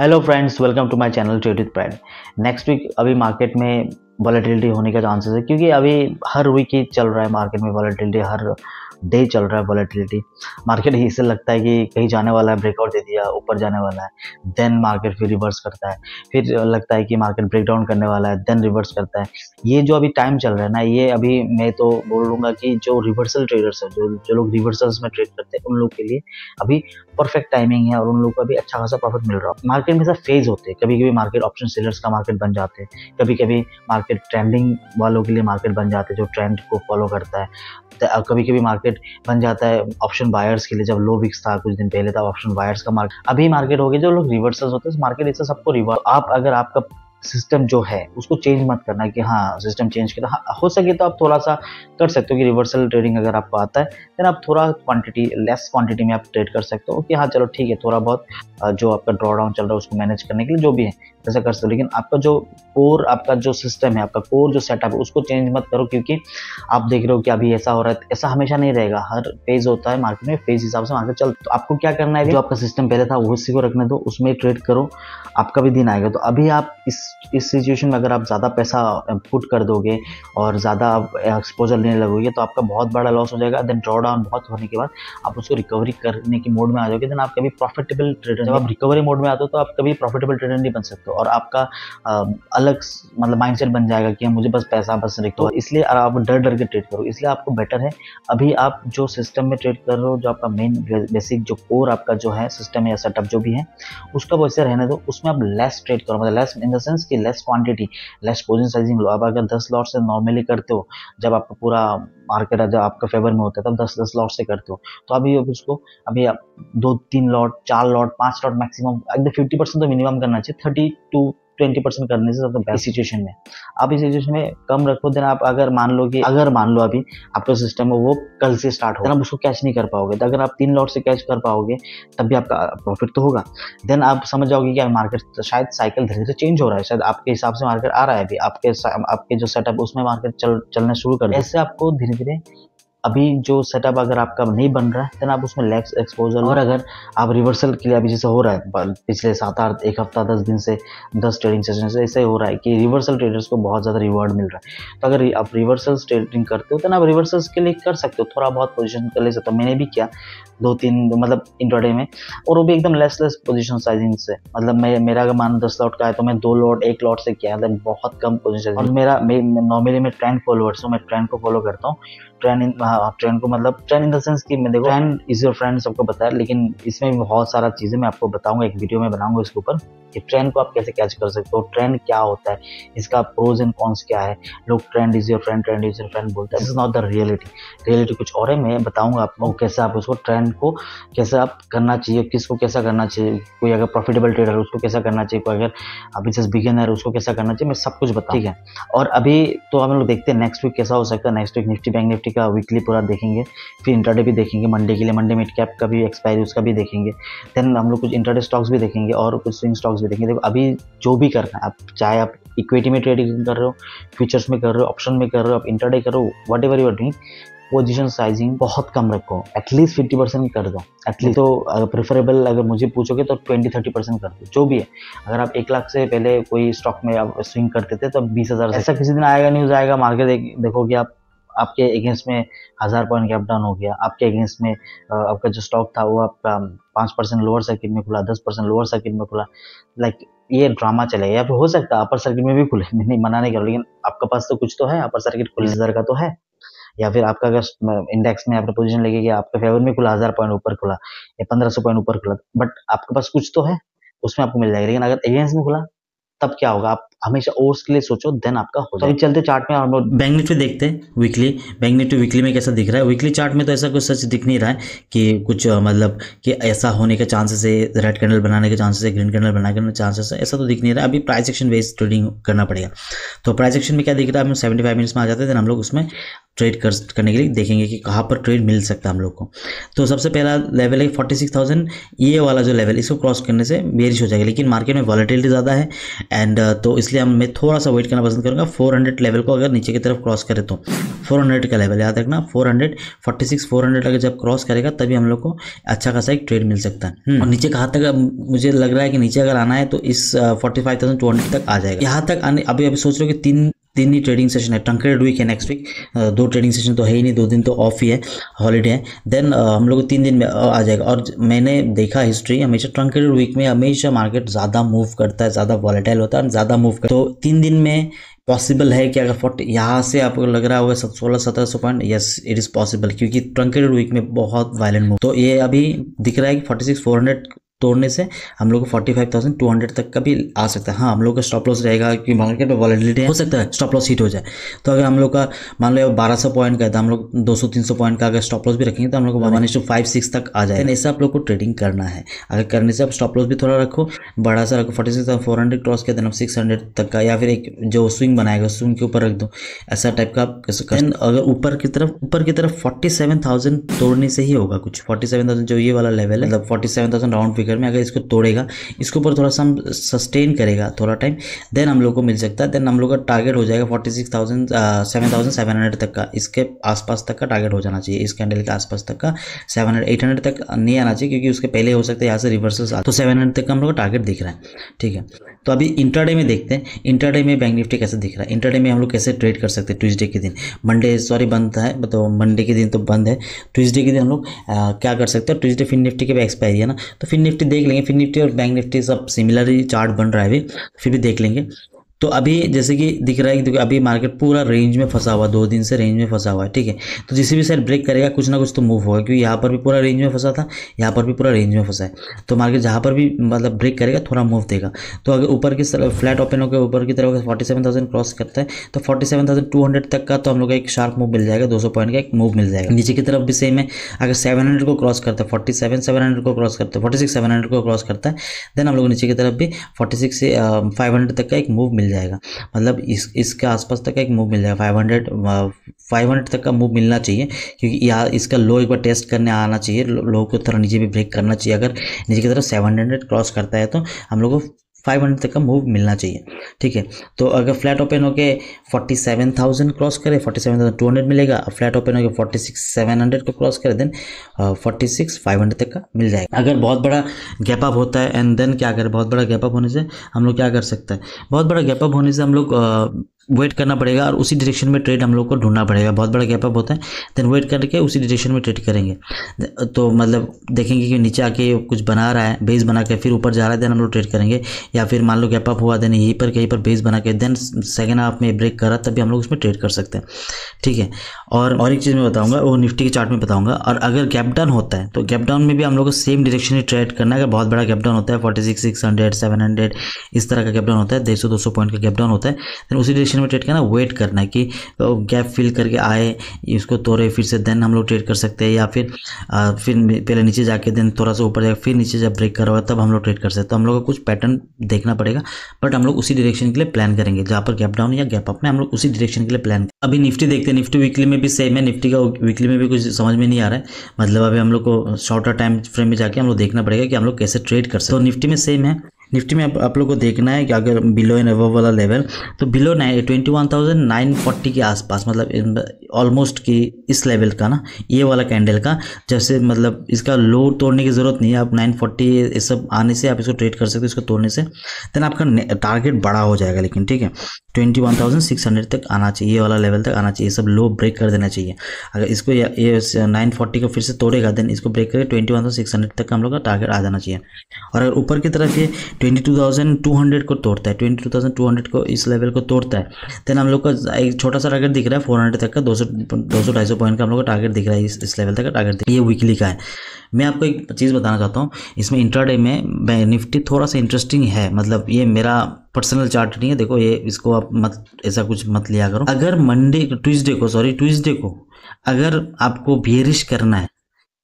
Hello friends welcome to my channel trade with pride next week अभी market में volatility होने का chances है क्योंकि अभी हर वीक ही चल रहा है मार्केट में वॉलेटिलिटी हर डे चल रहा है वॉलेटिलिटी मार्केट ही इससे लगता है कि कहीं जाने वाला है ब्रेकआउट दे दिया ऊपर जाने वाला है देन मार्केट फिर रिवर्स करता है फिर लगता है कि मार्केट ब्रेकडाउन करने वाला है देन रिवर्स करता है ये जो अभी टाइम चल रहा है ना ये अभी मैं तो बोल लूँगा कि जो रिवर्सल ट्रेडर्स है जो जो लोग रिवर्सल्स में ट्रेड करते हैं उन लोग के लिए अभी परफेक्ट टाइमिंग है और उन लोग को अभी अच्छा खासा प्रॉफिट मिल रहा है मार्केट में सब फेज होते हैं कभी कभी मार्केट ऑप्शन सेलर्स का मार्केट बन जाते हैं कभी कभी मार्केट ट्रेंडिंग वालों के लिए मार्केट बन जाते हैं जो ट्रेंड को फॉलो करता है कभी कभी मार्केट मार्केट बन जाता है ऑप्शन बायर्स के लिए जब लो विक्स था कुछ दिन पहले था ऑप्शन बायर्स का मार्केट अभी मार्केट हो गया जो लोग रिवर्सल होते हैं तो मार्केट इससे सबको रिवर्स आप अगर आपका सिस्टम जो है उसको चेंज मत करना कि हाँ सिस्टम चेंज करना हाँ हो सके तो आप थोड़ा सा कर सकते हो कि रिवर्सल ट्रेडिंग अगर आपको आता है देन आप थोड़ा क्वांटिटी लेस क्वांटिटी में आप ट्रेड कर सकते हो कि हाँ चलो ठीक है थोड़ा बहुत जो आपका ड्रॉडाउन चल रहा है उसको मैनेज करने के लिए जो भी है ऐसा कर सकते हो लेकिन आपका जो कोर आपका जो सिस्टम है आपका कोर जो सेटअप है उसको चेंज मत करो क्योंकि आप देख रहे हो कि अभी ऐसा हो रहा है ऐसा हमेशा नहीं रहेगा हर फेज होता है मार्केट में फेज हिसाब से मार्केट चल तो आपको क्या करना है जो आपका सिस्टम पहले था वो इसी को रखने दो उसमें ट्रेड करो आपका भी दिन आएगा तो अभी आप इस इस सिचुएशन में अगर आप ज़्यादा पैसा पुट कर दोगे और ज़्यादा एक्सपोजर लेने लगोगे तो आपका बहुत बड़ा लॉस हो जाएगा देन ड्रॉ डाउन बहुत होने के बाद आप उसको रिकवरी करने के मोड में आ जाओगे देन आप कभी प्रॉफिटेबल ट्रेडर जब आप रिकवरी मोड में आते हो तो आप कभी प्रॉफिटेबल ट्रेडर नहीं बन सकते और आपका अलग मतलब माइंडसेट बन जाएगा कि मुझे बस पैसा बस नहीं तो इसलिए आप डर डर के ट्रेड करो इसलिए आपको बेटर है अभी आप जो सिस्टम में ट्रेड कर रहे हो जो आपका मेन बेसिक जो कोर आपका जो है सिस्टम या सेटअप जो भी है उसका वैसे रहने दो उसमें आप लेस ट्रेड करो मतलब लेस इन द सेंस कि less quantity less position sizing लो आप अगर दस लॉट से नॉर्मली करते हो जब आपका पूरा मार्केट जब आपका फेवर में होता है तब दस दस लॉट से करते हो तो अभी आप उसको अभी आप दो तीन लॉट चार लॉट पांच लॉट मैक्सिमम एकदम फिफ्टी परसेंट तो मिनिमम तो करना चाहिए थर्टी टू ट्वेंटी परसेंट करने से ज्यादा बेस्ट सिचुएशन में आप इस सिचुएशन में कम रखो देन आप अगर मान लो कि अगर मान लो अभी आपका सिस्टम है वो कल से स्टार्ट होगा आप उसको कैच नहीं कर पाओगे तो अगर आप तीन लॉट से कैच कर पाओगे तब भी आपका प्रॉफिट तो होगा देन आप समझ जाओगे कि मार्केट तो शायद साइकिल धीरे धीरे चेंज हो रहा है शायद आपके हिसाब से मार्केट आ रहा है अभी आपके आपके जो सेटअप उसमें मार्केट चल चलना शुरू कर ऐसे आपको धीरे धीरे अभी जो सेटअप अगर आपका नहीं बन रहा है देन आप उसमें लेग्स एक्सपोजर और अगर आप रिवर्सल के लिए अभी जैसे हो रहा है पिछले सात आठ एक हफ्ता दस दिन से दस ट्रेडिंग सेशन से ऐसे हो रहा है कि रिवर्सल ट्रेडर्स को बहुत ज़्यादा रिवॉर्ड मिल रहा है तो अगर आप रिवर्सल ट्रेडिंग करते हो तो आप रिवर्सल के लिए कर सकते हो थोड़ा बहुत पोजिशन कर ले सकते हो मैंने भी किया दो तीन मतलब इंटरडे में और वो भी एकदम लेस लेस पोजिशन साइजिंग से मतलब मैं मेरा अगर मान दस लॉट का है तो मैं दो लॉट एक लॉट से किया मतलब बहुत कम पोजिशन और मेरा नॉर्मली मैं ट्रेंड फॉलोअर्स हूँ मैं ट्रेंड को फॉलो करता हूँ ट्रेंड इन हाँ, आप ट्रेन को मतलब ट्रेन इन द सेंस कि मैं देखो ट्रेन इज योर फ्रेंड सबको बताया लेकिन इसमें भी बहुत सारा चीज़ें मैं आपको बताऊंगा एक वीडियो में बनाऊंगा इसके ऊपर कि ट्रेंड को आप कैसे कैच कर सकते हो ट्रेंड क्या होता है इसका प्रोज एंड कॉन्स क्या है लोग trend is your friend trend is your friend बोलते हैं this is not the reality reality कुछ और है मैं बताऊंगा आप लोग कैसे आप उसको ट्रेंड को कैसे आप करना चाहिए किसको कैसा करना चाहिए कोई अगर प्रॉफिटेबल ट्रेडर उसको कैसा करना चाहिए कोई अगर अभी जस्ट बिगिनर उसको कैसा करना चाहिए मैं सब कुछ बता ठीक है और अभी तो हम लोग देखते हैं नेक्स्ट वीक कैसा हो सकता है next week Nifty bank Nifty का वीकली पूरा देखेंगे फिर इंटरडे भी देखेंगे मंडे के लिए मंडे मिड कैप का भी एक्सपायरी उसका भी देखेंगे देन हम लोग कुछ इंटरडे स्टॉक्स भी देखेंगे और कुछ स्विंग स्टॉक्स ब्लॉग्स में देखेंगे देखो अभी जो भी कर रहे हैं आप चाहे आप इक्विटी में ट्रेडिंग कर रहे हो फ्यूचर्स में कर रहे हो ऑप्शन में कर रहे हो आप इंटरडे कर रहे हो whatever you're doing position sizing बहुत कम रखो एटलीस्ट फिफ्टी परसेंट कर दो एटलीस्ट तो अगर प्रेफरेबल अगर मुझे पूछोगे तो ट्वेंटी थर्टी परसेंट कर दो जो भी है अगर आप एक लाख से पहले कोई स्टॉक में आप स्विंग करते थे तो बीस हज़ार ऐसा किसी दिन आएगा न्यूज़ आएगा मार्केट देखोगे आप आपके अगेंस्ट में हज़ार पॉइंट गैप डाउन हो गया आपके अगेंस्ट में आपका जो स्टॉक था वो आपका पाँच परसेंट लोअर सर्किट में खुला दस परसेंट लोअर सर्किट में खुला लाइक ये ड्रामा चलेगा या फिर हो सकता है अपर सर्किट में भी खुले नहीं मना नहीं कर लेकिन आपके पास तो कुछ तो है अपर सर्किट खुले हज़ार का तो है या फिर आपका अगर इंडेक्स में आपने पोजीशन लेके आपके फेवर में खुला हज़ार पॉइंट ऊपर खुला या पंद्रह सौ पॉइंट ऊपर खुला बट आपके पास कुछ तो है उसमें आपको मिल जाएगा लेकिन अगर अगेंस्ट में खुला तब क्या होगा आप हमेशा ओवर्स के लिए सोचो देन आपका हो जाए तो चलते चार्ट में हम लोग बैंक निफ्टी देखते हैं वीकली बैंक निफ्टी वीकली में कैसा दिख रहा है वीकली चार्ट में तो ऐसा कुछ सच दिख नहीं रहा है कि कुछ मतलब कि ऐसा होने के चांसेस है रेड कैंडल बनाने के चांसेस है ग्रीन कैंडल बनाने के चांसेस है ऐसा तो दिख नहीं रहा है अभी प्राइस एक्शन बेस्ड ट्रेडिंग करना पड़ेगा तो प्राइस एक्शन में क्या दिख रहा है हम सेवेंटी फाइव मिनट्स में आ जाते हैं हम लोग उसमें ट्रेड कर करने के लिए देखेंगे कि कहाँ पर ट्रेड मिल सकता है हम लोग को तो सबसे पहला लेवल है फोर्टी सिक्स थाउजेंड ये वाला जो लेवल इसको क्रॉस करने से बेरिश हो जाएगा लेकिन मार्केट में वॉलिटिलिटी ज़्यादा है एंड uh, तो इसलिए हम मैं थोड़ा सा वेट करना पसंद करूँगा 400 लेवल को अगर नीचे की तरफ क्रॉस करे तो 400 का लेवल याद रखना सिक्स फोर 400 अगर जब क्रॉस करेगा तभी हम लोग को अच्छा खासा एक ट्रेड मिल सकता है हम्म। और नीचे कहाँ तक मुझे लग रहा है कि नीचे अगर आना है तो इस फोर्टी uh, तक आ जाएगा यहाँ तक आने अभी अभी सोच रहे हो कि तीन तीन ही ट्रेडिंग सेशन है ट्रंकेड वीक है नेक्स्ट वीक दो ट्रेडिंग सेशन तो है ही नहीं दो दिन तो ऑफ ही है हॉलीडे है देन हम लोग तीन दिन में आ जाएगा और मैंने देखा हिस्ट्री हमेशा ट्रंकेड वीक में हमेशा मार्केट ज़्यादा मूव करता है ज़्यादा वॉलेटाइल होता है ज़्यादा मूव करता है तो तीन दिन में पॉसिबल है कि अगर फोर्टी यहाँ से आपको लग रहा होगा सब सोलह सत्रह सौ point yes it is possible क्योंकि ट्रंकेड वीक में बहुत वायलेंट मूव तो ये अभी दिख रहा है कि फोर्टी सिक्स फोर हंड्रेड तोड़ने से हम लोग को forty five thousand two hundred तक का भी आ सकता है हाँ हम लोग का स्टॉप लॉस रहेगा कि मार्केट में वॉलिडिटी हो सकता है स्टॉप लॉस हिट हो जाए तो अगर हम लोग का मान लो बारह सौ पॉइंट का है तो हम लोग दो सौ तीन सौ पॉइंट का अगर स्टॉप लॉस भी रखेंगे तो हम लोग को वन टू फाइव सिक्स तक आ जाए ऐसा आप लोग को ट्रेडिंग करना है अगर करने से आप स्टॉप लॉस भी थोड़ा रखो बड़ा सा रखो forty six four hundred cross किया देना सिक्स हंड्रेड तक का या फिर एक जो स्विंग बनाएगा स्विंग के ऊपर रख दो ऐसा टाइप का आप अगर ऊपर की तरफ ऊपर की तरफ फोर्टी सेवन थाउजेंड तोड़ने से ही होगा कुछ फोर्टी सेवन थाउजेंड जो ये वाला लेवल है मतलब forty seven thousand round figure figure में अगर इसको तोड़ेगा इसके ऊपर थोड़ा सा हम सस्टेन करेगा थोड़ा टाइम देन हम लोग को मिल सकता है देन हम लोग का टारगेट हो जाएगा forty six thousand seven thousand seven hundred तक का इसके आसपास तक का टारगेट हो जाना चाहिए इस कैंडल के आसपास तक का सेवन हंड्रेड एट हंड्रेड तक नहीं आना चाहिए क्योंकि उसके पहले हो सकता है यहाँ से रिवर्सल तो सेवन हंड्रेड तक का हम लोग का टारगेट दिख रहा है ठीक है तो अभी इंटरडे में देखते हैं इंटरडे में बैंक निफ्टी कैसे दिख रहा है इंटरडे में हम लोग कैसे ट्रेड कर सकते हैं ट्यूजडे के दिन मंडे सॉरी बंद है मतलब मंडे के दिन तो बंद है ट्यूजडे के दिन हम लोग क्या कर सकते हैं ट्यूजडे फिन निफ्टी के भी एक्सपायरी है ना तो फिन निफ्टी देख लेंगे फिन निफ्टी और बैंक निफ्टी सब सिमिलर ही चार्ट बन रहा है अभी फिर भी देख लेंगे तो अभी जैसे कि दिख रहा है कि अभी मार्केट पूरा रेंज में फंसा हुआ दो दिन से रेंज में फंसा हुआ है ठीक है तो जिस भी साइड ब्रेक करेगा कुछ ना कुछ तो मूव होगा क्योंकि यहाँ पर भी पूरा रेंज में फंसा था यहाँ पर भी पूरा रेंज में फंसा है तो मार्केट जहाँ पर भी मतलब ब्रेक करेगा थोड़ा मूव देगा तो अगर ऊपर की तरफ फ्लैट ओपन होकर ऊपर की तरफ फोर्टी सेवन थाउजेंड क्रॉस करता है तो forty seven thousand two hundred तक का तो हम लोग एक शार्प मूव मिल जाएगा दो सौ पॉइंट का एक मूव मिल जाएगा नीचे की तरफ भी सेम है अगर सेवन हंड्रेड को क्रॉस करता है फोर्टी सेवन सेवन हंड्रेड को क्रॉस करता है फोर्टी सिक्स सेवन हंड्रेड को क्रॉस करता है देन हम लोग नीचे की तरफ भी फोर्टी सिक्स से फाइव हंड्रेड तक का एक मूव मिल मिल जाएगा मतलब इस इसके आसपास तक का एक मूव मिल जाएगा फाइव हंड्रेड फाइव हंड्रेड तक का मूव मिलना चाहिए क्योंकि या इसका लो एक बार टेस्ट करने आना चाहिए लो को थोड़ा नीचे भी ब्रेक करना चाहिए अगर नीचे की तरफ सेवन हंड्रेड क्रॉस करता है तो हम लोग को फाइव हंड्रेड तक का मूव मिलना चाहिए ठीक है तो अगर फ्लैट ओपन होके थाउजेंड क्रॉस करे हंड्रेड मिलेगा flat open forty six seven hundred को क्रॉस करे then forty six five hundred तक का मिल जाएगा अगर बहुत बड़ा गैप अप होता है एंड देन क्या अगर बहुत बड़ा गैप अप होने से हम लोग क्या कर सकते हैं बहुत बड़ा गैप अप होने से हम लोग वेट करना पड़ेगा और उसी डायरेक्शन में ट्रेड हम लोग को ढूंढना पड़ेगा बहुत बड़ा गैप अप होता है देन वेट करके उसी डायरेक्शन में ट्रेड करेंगे तो मतलब देखेंगे कि नीचे आके कुछ बना रहा है बेस बना के फिर ऊपर जा रहा है देन हम लोग ट्रेड करेंगे या फिर मान लो गैप अप हुआ देन यहीं पर कहीं पर बेस बना के देन सेकेंड हाफ में ब्रेक करा तभी हम लोग उसमें ट्रेड कर सकते हैं ठीक है और और एक चीज़ मैं बताऊँगा वो निफ्टी के चार्ट में बताऊँगा और अगर गैप डाउन होता है तो गैप डाउन में भी हम लोग को सेम डायरेक्शन में ट्रेड करना है बहुत बड़ा गैप डाउन होता है forty six six hundred seven hundred इस तरह का गैप डाउन होता है डेढ़ सौ दो सौ पॉइंट का गैप डाउन होता है देन उसी डायरेक्शन सेशन में ट्रेड करना वेट करना है कि गैप तो फिल करके आए इसको तोड़े फिर से देन हम लोग ट्रेड कर सकते हैं या फिर आ, फिर पहले नीचे जाके देन थोड़ा सा ऊपर जाकर फिर नीचे जब ब्रेक करवा तब हम लोग ट्रेड कर सकते हैं तो हम लोग को कुछ पैटर्न देखना पड़ेगा बट हम लोग उसी डिरेक्शन के लिए प्लान करेंगे जहाँ पर गैप डाउन या गैप अप में हम लोग उसी डिरेक्शन के लिए प्लान अभी निफ्टी देखते हैं निफ्टी वीकली में भी सेम है निफ्टी का वीकली में भी कुछ समझ में नहीं आ रहा है मतलब अभी हम लोग को शॉर्टर टाइम फ्रेम में जाके हम लोग देखना पड़ेगा कि हम लोग कैसे ट्रेड कर सकते तो निफ्टी में सेम है निफ्टी में आप, आप लोग को देखना है कि अगर बिलो एंड एवो वाला लेवल तो below nine twenty one thousand nine forty के आसपास मतलब ऑलमोस्ट कि इस लेवल का ना ये वाला कैंडल का जैसे मतलब इसका लो तोड़ने की ज़रूरत नहीं है आप नाइन फोर्टी ये सब आने से आप इसको ट्रेड कर सकते हो इसको तोड़ने से देन आपका टारगेट बड़ा हो जाएगा लेकिन ठीक है twenty one thousand six hundred तक आना चाहिए ये वाला लेवल तक आना चाहिए सब लो ब्रेक कर देना चाहिए अगर इसको ये नाइन फोर्टी को फिर से तोड़ेगा देन इसको ब्रेक करके twenty one thousand six hundred तक हम लोग का टारगेट आ जाना चाहिए और अगर ऊपर की तरफ ये twenty two thousand two hundred को तोड़ता है twenty two thousand two hundred को इस लेवल को तोड़ता है देन हम लोग का एक छोटा सा टारगेट दिख रहा है फोर हंड्रेड तक का दो सौ दो सौ ढाई सौ पॉइंट का हम लोग का टारगेट दिख रहा है इस, इस लेवल तक का टारगेट ये वीकली का है मैं आपको एक चीज़ बताना चाहता हूँ इसमें इंट्राडे में निफ्टी थोड़ा सा इंटरेस्टिंग है मतलब ये मेरा पर्सनल चार्ट नहीं है देखो ये इसको आप मत ऐसा कुछ मत लिया करो अगर मंडे ट्यूजडे को सॉरी ट्यूजडे को अगर आपको बियरिश करना है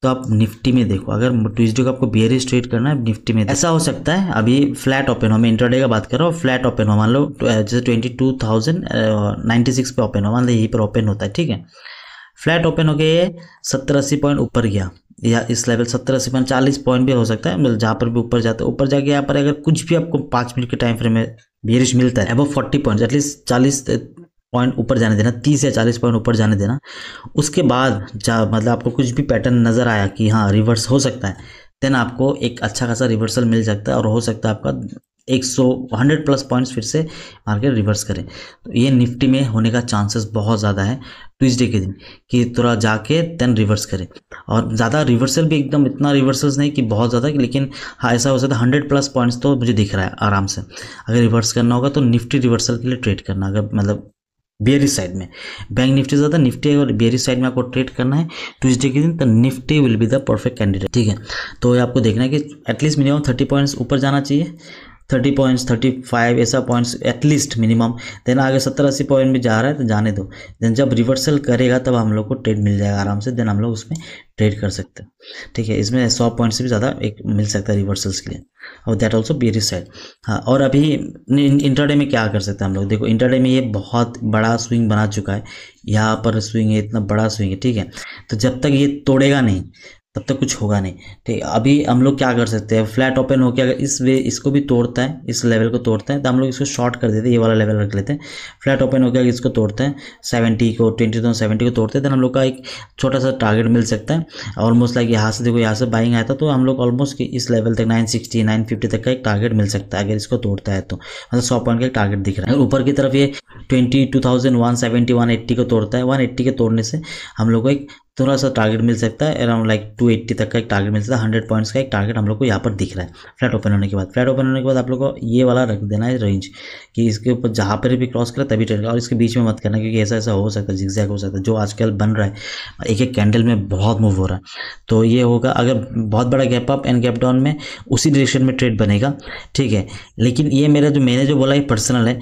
तो आप निफ्टी में देखो अगर ट्यूजडे को आपको बियर ट्रेड करना है निफ्टी में ऐसा हो सकता है अभी फ्लैट ओपन हो मैं इंटरडे का बात कर रहा हूँ फ्लैट ओपन हो मान लो जैसे ट्वेंटी सिक्स पे ओपन हो मान लो यहीं पर ओपन होता है ठीक है फ्लैट ओपन हो गया सत्तर अस्सी पॉइंट ऊपर गया या इस लेवल सत्तर अस्सी पॉइंट चालीस पॉइंट भी हो सकता है मतलब जहाँ पर भी ऊपर जाता है ऊपर जाके यहाँ पर अगर कुछ भी आपको पाँच मिनट के टाइम फ्रेम में बियरिश मिलता है अबव फोर्टी पॉइंट एटलीस्ट चालीस पॉइंट ऊपर जाने देना तीस या चालीस पॉइंट ऊपर जाने देना उसके बाद जा मतलब आपको कुछ भी पैटर्न नज़र आया कि हाँ रिवर्स हो सकता है देन आपको एक अच्छा खासा रिवर्सल मिल सकता है और हो सकता है आपका एक सौ हंड्रेड प्लस पॉइंट्स फिर से मार्केट रिवर्स करें तो ये निफ्टी में होने का चांसेस बहुत ज़्यादा है ट्यूजडे के दिन कि थोड़ा जाके देन रिवर्स करें और ज़्यादा रिवर्सल भी एकदम इतना रिवर्सल्स नहीं कि बहुत ज़्यादा लेकिन हाँ ऐसा हो सकता है हंड्रेड प्लस पॉइंट्स तो मुझे दिख रहा है आराम से अगर रिवर्स करना होगा तो निफ्टी रिवर्सल के लिए ट्रेड करना अगर मतलब बेरी साइड में बैंक निफ्टी ज़्यादा निफ्टी अगर बेरी साइड में आपको ट्रेड करना है ट्यूजडे के दिन तो Nifty will be the perfect candidate ठीक है तो आपको देखना है कि एटलीस्ट मिनिमम थर्टी पॉइंट्स ऊपर जाना चाहिए थर्टी पॉइंट्स थर्टी फाइव ऐसा पॉइंट्स एटलीस्ट मिनिमम देन आगे सत्तर अस्सी पॉइंट भी जा रहा है तो जाने दो देन जब रिवर्सल करेगा तब हम लोग को ट्रेड मिल जाएगा आराम से देन हम लोग उसमें ट्रेड कर सकते हैं ठीक है इसमें सौ पॉइंट से भी ज़्यादा एक मिल सकता है रिवर्सल्स के लिए और दैट ऑल्सो बी रिसाइड हाँ और अभी इंटरडे में क्या कर सकते हैं हम लोग देखो इंटरडे में ये बहुत बड़ा स्विंग बना चुका है यहाँ पर स्विंग है इतना बड़ा स्विंग है ठीक है तो जब तक ये तोड़ेगा नहीं तब तक कुछ होगा नहीं ठीक तो अभी हम लोग क्या कर सकते हैं फ्लैट ओपन होकर अगर इस वे इसको भी तोड़ता है इस लेवल को तोड़ता है तो हम लोग इसको शॉर्ट कर देते हैं ये वाला लेवल रख लेते हैं फ्लैट ओपन होकर अगर इसको तोड़ते हैं सेवेंटी को ट्वेंटी तो सेवेंटी को तोड़ते हैं तो हम लोग तो का एक छोटा सा टारगेट मिल सकता है ऑलमोस्ट लाइक यहाँ से देखो यहाँ से बाइंग आया था तो हम लोग ऑलमोस्ट इस लेवल तक नाइन सिक्सटी नाइन फिफ्टी तक का एक टारगेट मिल सकता है अगर इसको तोड़ता है तो मतलब सौ पॉइंट का एक टारगेट दिख रहा है ऊपर की तरफ ये twenty two thousand one seventy one eighty को तोड़ता है वन एट्टी के तोड़ने से हम लोग को एक थोड़ा सा टारगेट मिल सकता है अराउंड लाइक 280 तक का एक टारगेट मिल सकता है 100 पॉइंट्स का एक टारगेट हम लोग को यहाँ पर दिख रहा है फ्लैट ओपन होने के बाद फ्लैट ओपन होने के बाद आप लोग को ये वाला रख देना है रेंज कि इसके ऊपर जहाँ पर भी क्रॉस करें तभी ट्रेड और इसके बीच में मत करना क्योंकि ऐसा ऐसा हो सकता है जिक्जैक हो सकता है जो आजकल बन रहा है एक एक कैंडल में बहुत मूव हो रहा है तो ये होगा अगर बहुत बड़ा gap up and gap down में उसी डिरेक्शन में ट्रेड बनेगा ठीक है लेकिन ये मेरा जो मैंने जो बोला ये पर्सनल है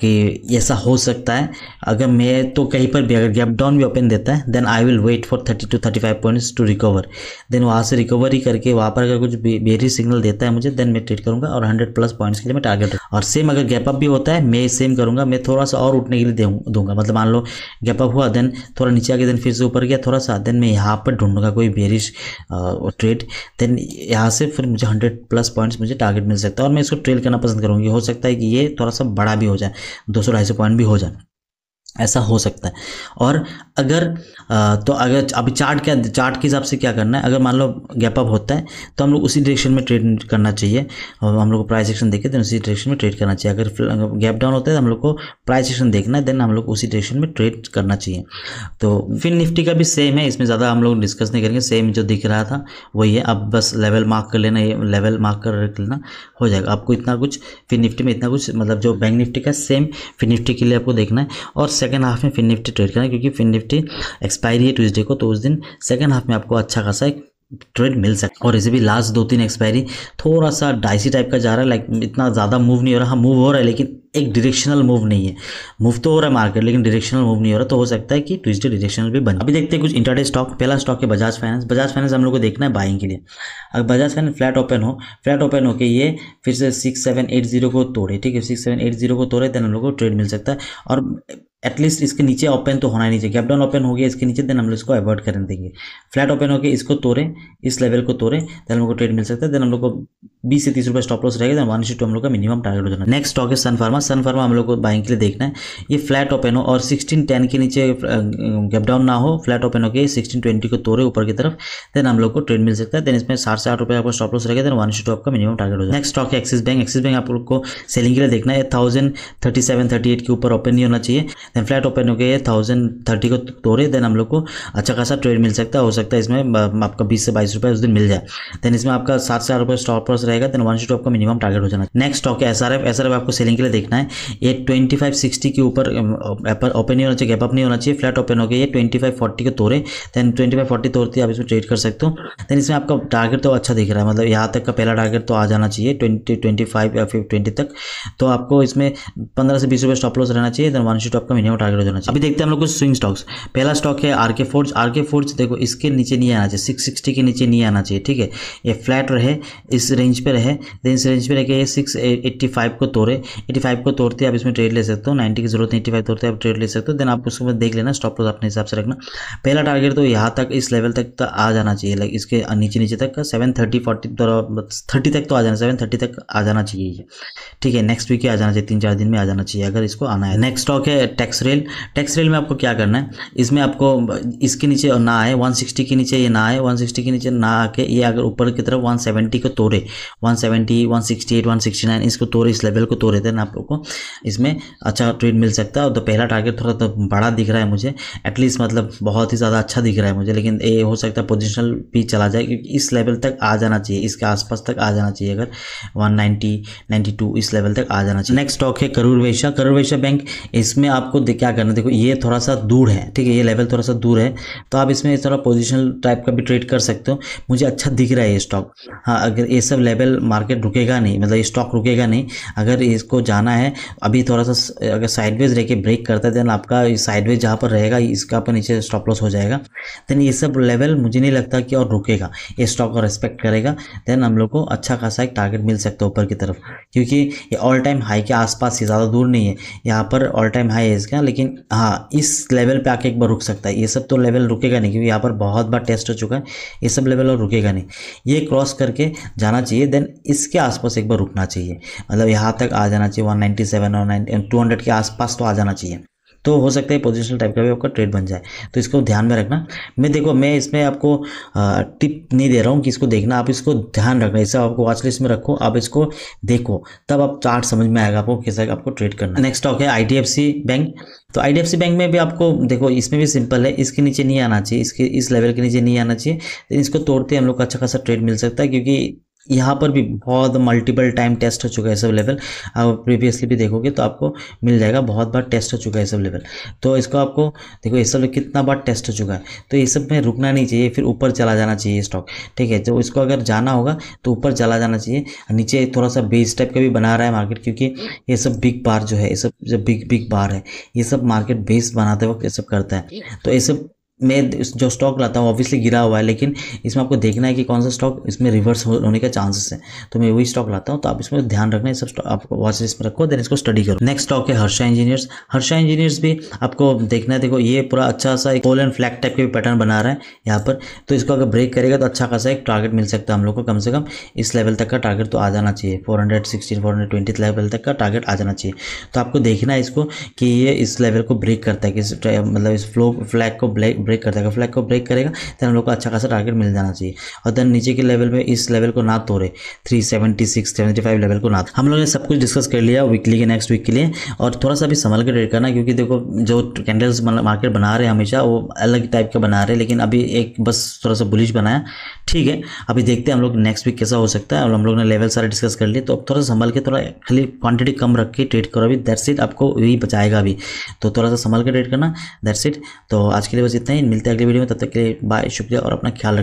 कि ऐसा हो सकता है अगर मैं तो कहीं पर भी अगर गैप डाउन भी ओपन देता है then I will wait for thirty two thirty five points to recover then वहाँ से रिकवरी करके वहाँ पर अगर कुछ बेरी सिग्नल देता है मुझे देन मैं ट्रेड करूँगा और हंड्रेड प्लस पॉइंट्स के लिए मैं टारगेट और सेम अगर गैपअप भी होता है मैं सेम करूँगा मैं थोड़ा सा और उठने के लिए दूंगा मतलब मान लो गैपअप हुआ देन थोड़ा नीचे आगे देन फिर से ऊपर गया थोड़ा सा देन मैं यहाँ पर ढूंढूंगा कोई बेरिश ट्रेड देन यहाँ से फिर मुझे हंड्रेड प्लस पॉइंट्स मुझे टारगेट मिल सकता है और मैं इसको ट्रेल करना पसंद करूँगी हो सकता है कि ये थोड़ा सा बड़ा भी हो जाए दो सौ ढाई सौ पॉइंट भी हो जाए ऐसा हो सकता है और अगर तो अगर अभी चार्ट क्या चार्ट के हिसाब से क्या करना है अगर मान लो गैप अप होता है तो हम लोग उसी डायरेक्शन में ट्रेड करना चाहिए और हम लोग को प्राइस सेक्शन देखे देन उसी डायरेक्शन में ट्रेड करना चाहिए अगर गैप डाउन होता है तो हम लोग को प्राइस सेक्शन देखना है देन हम लोग उसी डायरेक्शन में ट्रेड करना चाहिए तो फिर निफ्टी का भी सेम है इसमें ज़्यादा हम लोग डिस्कस नहीं करेंगे सेम जो दिख रहा था वही है अब बस लेवल मार्क कर लेना लेवल मार्क कर लेना हो जाएगा आपको इतना कुछ फिर निफ्टी में इतना कुछ मतलब जो बैंक निफ्टी का सेम फिर निफ्टी के लिए आपको देखना है और सेकंड हाफ में फिन निफ्टी ट्रेड करें क्योंकि फिन निफ्टी एक्सपायरी है ट्यूजडे को तो उस दिन सेकंड हाफ में आपको अच्छा खासा एक ट्रेड मिल सकता और इसे भी लास्ट दो तीन एक्सपायरी थोड़ा सा डाइसी टाइप का जा रहा है लाइक इतना ज़्यादा मूव नहीं हो रहा हाँ मूव हो रहा है लेकिन एक डिरेक्शनल मूव नहीं है मूव तो हो रहा है मार्केट लेकिन डिरेक्शनल मूव नहीं हो रहा तो हो सकता है कि ट्विस्टेड डिरेक्शनल भी बन अभी देखते हैं कुछ इंटरडे स्टॉक पहला स्टॉक है बजाज फाइनेंस बजाज फाइनेंस हम लोग को देखना है बाइंग के लिए अगर बजाज फाइनेंस फ्लैट ओपन हो फ्लैट ओपन होकर ये फिर से सिक्स सेवन एट जीरो को तोड़े ठीक है सिक्स सेवन एट जीरो को तोड़े देन हम लोग को ट्रेड मिल सकता है और एटलीस्ट इसके नीचे ओपन तो होना ही नहीं चाहिए अप डाउन ओपन हो गया इसके नीचे देन हम लोग इसको अवॉइड कर देंगे फ्लैट ओपन हो गया इसको तोड़ें इस लेवल को तोड़ें देन हम लोग को ट्रेड मिल सकता है देन हम लोग को बीस से तीस रुपये स्टॉप लॉस रहेगा वन टू तो हम लोग का मिनिमम टारगेट हो जाना नेक्स्ट स्टॉक है सनफार्मा सनफार्मा हम लोग को बाइंग के लिए देखना है ये फ्लैट ओपन हो और सिक्सटीन टेन के नीचे गैप डाउन ना हो फ्लैट ओपन होकर सिक्सटीन ट्वेंटी को तोड़े ऊपर की तरफ देन हम लोग को ट्रेड मिल सकता है देन इसमें साठ से आठ रुपये आपका स्टॉप लॉस रहेगा देन वन टू आपका मिनिमम टारगेट हो जाए नेक्स्ट स्टॉक है एक्सिस बैंक एक्सिस बैंक आप लोग को सेलिंग के लिए देखना है thousand thirty seven thirty eight के ऊपर ओपन नहीं होना चाहिए देन फ्लैट ओपन हो गया थाउजेंड थर्टी को तोड़े देन हम लोग को अच्छा खासा ट्रेड मिल सकता है हो सकता है इसमें आपका बीस से बाईस रुपये उस दिन मिल जाए देन इसमें आपका सात से आठ रुपये स्टॉप लॉस जाएगा देन वन आपका मिनिमम टारगेट हो जाना नेक्स्ट स्टॉक है एस आर आपको सेलिंग के लिए देखना है ये ट्वेंटी फाइव सिक्सटी के ऊपर ओपन um, uh, नहीं होना चाहिए गैप अप नहीं होना चाहिए फ्लैट ओपन हो गया ये ट्वेंटी फाइव फोर्टी के तोड़े देन ट्वेंटी फाइव फोर्टी तोड़ते आप इसमें ट्रेड कर सकते हो देन इसमें आपका टारगेट तो अच्छा दिख रहा है मतलब यहाँ तक का पहला टारगेट तो आ जाना चाहिए ट्वेंटी ट्वेंटी फाइव या फिर ट्वेंटी तक तो आपको इसमें पंद्रह से बीस रुपये स्टॉप लॉस रहना चाहिए देन वन शूट आपका मिनिमम टारगेट हो जाना चाहिए अभी देखते हैं हम लोग कुछ स्विंग स्टॉक्स पहला स्टॉक है R K force R K force देखो इसके नीचे नहीं आना चाहिए सिक्स सिक्सटी के नीचे नहीं आना चाहिए ठीक है ये फ्लैट रहे इस रेंज पे रहे इस रेंज पे रह सिक्स एट्टी फाइव को तोड़े एट्टी फाइव को तोड़ते आप इसमें ट्रेड ले सकते हो नाइन्टी की जरूरत है एट्टी फाइव तोड़ते आप ट्रेड ले सकते हो देन आप उसके बाद देख लेना स्टॉप लॉस अपने हिसाब से रखना पहला टारगेट तो यहाँ तक इस लेवल तक तो आ जाना चाहिए लाइक इसके नीचे नीचे तक सेवन थर्टी फोर्टी थर्टी तक तो आ जाना सेवन थर्टी तक आ जाना चाहिए ठीक है नेक्स्ट वीक आ जाना चाहिए तीन चार दिन में आ जाना चाहिए अगर इसको आना है नेक्स्ट स्टॉक है टैक्स रेल टैक्स रेल में आपको क्या करना है इसमें आपको इसके नीचे ना आए 160 के नीचे ये ना आए 160 के नीचे ना आके ये अगर ऊपर की तरफ 170 को तोड़े वन 168 169 इसको तोड़ इस लेवल को तोड़े ना आप लोग को इसमें अच्छा ट्रेड मिल सकता है और तो पहला टारगेट थोड़ा तो बड़ा दिख रहा है मुझे एटलीस्ट मतलब बहुत ही ज़्यादा अच्छा दिख रहा है मुझे लेकिन ये हो सकता है पोजिशनल भी चला जाए क्योंकि इस लेवल तक आ जाना चाहिए इसके आसपास तक आ जाना चाहिए अगर 190 92 इस लेवल तक आ जाना चाहिए नेक्स्ट स्टॉक है करूर वैश्य करूर वैश्य बैंक इसमें आपको क्या करना देखो ये थोड़ा सा दूर है ठीक है ये लेवल थोड़ा सा दूर है तो आप इसमें थोड़ा पोजिशनल टाइप का भी ट्रेड कर सकते हो मुझे अच्छा दिख रहा है ये स्टॉक हाँ अगर ये सब लेवल अवेलेबल मार्केट रुकेगा नहीं मतलब स्टॉक रुकेगा नहीं अगर इसको जाना है अभी थोड़ा सा अगर साइडवेज रह के ब्रेक करता है देन आपका साइडवेज जहाँ पर रहेगा इसका पर नीचे स्टॉप लॉस हो जाएगा देन ये सब लेवल मुझे नहीं लगता कि और रुकेगा ये स्टॉक को रेस्पेक्ट करेगा देन हम लोग को अच्छा खासा एक टारगेट मिल सकता है ऊपर की तरफ क्योंकि ये ऑल टाइम हाई के आसपास ही ज़्यादा दूर नहीं है यहाँ पर ऑल टाइम हाई है इसका लेकिन हाँ इस लेवल पर आके एक बार रुक सकता है ये सब तो लेवल रुकेगा नहीं क्योंकि यहाँ पर बहुत बार टेस्ट हो चुका है ये सब लेवल और रुकेगा नहीं ये क्रॉस करके जाना चाहिए चाहिए देन इसके आसपास एक बार रुकना चाहिए मतलब यहाँ तक आ जाना चाहिए 197 और 90 200 के आसपास तो आ जाना चाहिए तो हो सकता है पोजिशनल टाइप का भी आपका ट्रेड बन जाए तो इसको ध्यान में रखना मैं देखो मैं इसमें आपको टिप नहीं दे रहा हूँ कि इसको देखना आप इसको ध्यान रखना इसे आपको वॉच लिस्ट में रखो आप इसको देखो तब आप चार्ट समझ में आएगा आपको कैसे आपको ट्रेड करना नेक्स्ट स्टॉक है आई बैंक तो आई बैंक में भी आपको देखो इसमें भी सिंपल है इसके नीचे नहीं आना चाहिए इसके इस लेवल के नीचे नहीं आना चाहिए तो इसको तोड़ते हम लोग को अच्छा खासा ट्रेड मिल सकता है क्योंकि यहाँ पर भी बहुत मल्टीपल टाइम टेस्ट हो चुका है सब लेवल आप प्रीवियसली भी देखोगे तो आपको मिल जाएगा बहुत बार टेस्ट हो चुका है सब लेवल तो इसको आपको देखो ये सब कितना बार टेस्ट हो चुका है तो ये सब में रुकना नहीं चाहिए फिर ऊपर चला जाना चाहिए स्टॉक ठीक है तो इसको अगर जाना होगा तो ऊपर चला जाना चाहिए नीचे थोड़ा सा बेस टाइप का भी बना रहा है मार्केट क्योंकि ये सब बिग बार जो है ये सब जो बिग बिग बार है ये सब मार्केट बेस बनाते वक्त ये सब करता है तो ये सब मैं जो स्टॉक लाता हूँ ऑब्वियसली गिरा हुआ है लेकिन इसमें आपको देखना है कि कौन सा स्टॉक इसमें रिवर्स होने का चांसेस है तो मैं वही स्टॉक लाता हूँ तो आप इसमें ध्यान रखना है सब स्टॉक आप वॉच लिस्ट में रखो देन इसको स्टडी करो नेक्स्ट स्टॉक है हर्षा इंजीनियर्स हर्षा इंजीनियर्स भी आपको देखना है देखो ये पूरा अच्छा सा एक एंड फ्लैग टाइप का पैटर्न बना रहा है यहाँ पर तो इसको अगर ब्रेक करेगा तो अच्छा खासा एक टारगेट मिल सकता है हम लोग को कम से कम इस लेवल तक का टारगेट तो आ जाना चाहिए four hundred sixteen four hundred twenty level तक का टारगेट आ जाना चाहिए तो आपको देखना है इसको कि ये इस लेवल को ब्रेक करता है कि मतलब इस फ्लो फ्लैग को ब्लैक ब्रेक कर देगा फ्लैग को ब्रेक करेगा देन हम लोग को अच्छा खासा टारगेट मिल जाना चाहिए और देन नीचे के लेवल में इस लेवल को ना तोड़े three seventy six seventy five level को ना हम लोग ने सब कुछ डिस्कस कर लिया वीकली के नेक्स्ट वीक के लिए और थोड़ा सा भी संभाल के ट्रेड करना क्योंकि देखो जो कैंडल्स मार्केट मतलब बना रहे हैं हमेशा वो अलग टाइप का बना रहे हैं लेकिन अभी एक बस थोड़ा सा बुलिश बनाया ठीक है अभी देखते हैं हम लोग नेक्स्ट वीक कैसा हो सकता है और हम लोग ने लेवल सारे डिस्कस कर लिए तो अब थोड़ा संभल के थोड़ा खाली क्वांटिटी कम रख के ट्रेड करो अभी दैट्स इट आपको यही बचाएगा अभी तो थोड़ा सा संभल के ट्रेड करना दैट्स इट तो आज के लिए बस इतना साइन मिलते हैं अगली वीडियो में तब तक के लिए बाय शुक्रिया और अपना ख्याल रखें